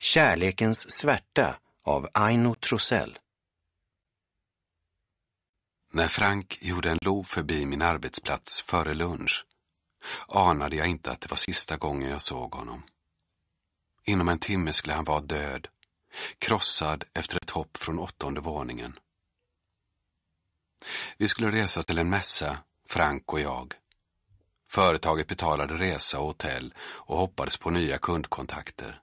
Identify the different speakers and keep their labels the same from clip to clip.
Speaker 1: Kärlekens svärta av Aino Trossell. När Frank gjorde en lov förbi min arbetsplats före lunch anade jag inte att det var sista gången jag såg honom. Inom en timme skulle han vara död, krossad efter ett hopp från åttonde våningen. Vi skulle resa till en mässa, Frank och jag. Företaget betalade resa och hotell och hoppades på nya kundkontakter.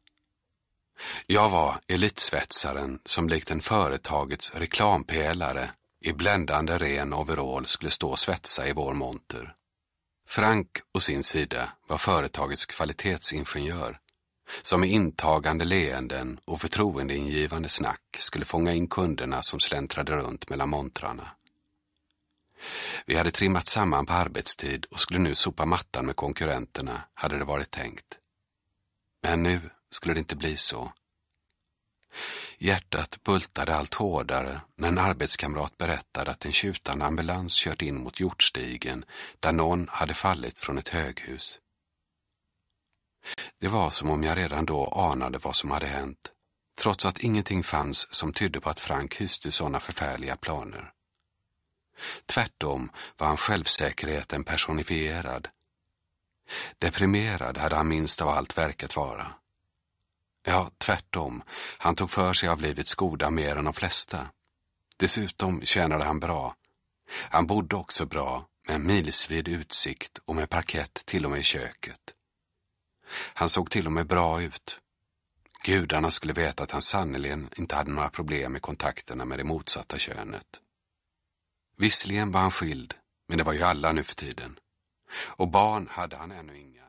Speaker 1: Jag var elitsvetsaren som likt en företagets reklampelare i bländande ren overall skulle stå och svetsa i vår monter. Frank å sin sida var företagets kvalitetsingenjör som med intagande leenden och förtroendeingivande snack skulle fånga in kunderna som släntrade runt mellan montrarna. Vi hade trimmat samman på arbetstid och skulle nu sopa mattan med konkurrenterna, hade det varit tänkt. Men nu skulle det inte bli så. Hjärtat bultade allt hårdare när en arbetskamrat berättade att en tjutande ambulans kört in mot hjortstigen där någon hade fallit från ett höghus. Det var som om jag redan då anade vad som hade hänt, trots att ingenting fanns som tydde på att Frank hyste sådana förfärliga planer. Tvärtom var han självsäkerheten personifierad. Deprimerad hade han minst av allt verkat vara. Ja, tvärtom. Han tog för sig av livets goda mer än de flesta. Dessutom tjänade han bra. Han bodde också bra, med en milsvid utsikt och med parkett till och med i köket. Han såg till och med bra ut. Gudarna skulle veta att han sannerligen inte hade några problem i kontakterna med det motsatta könet. Visserligen var han skild, men det var ju alla nu för tiden. Och barn hade han ännu inga.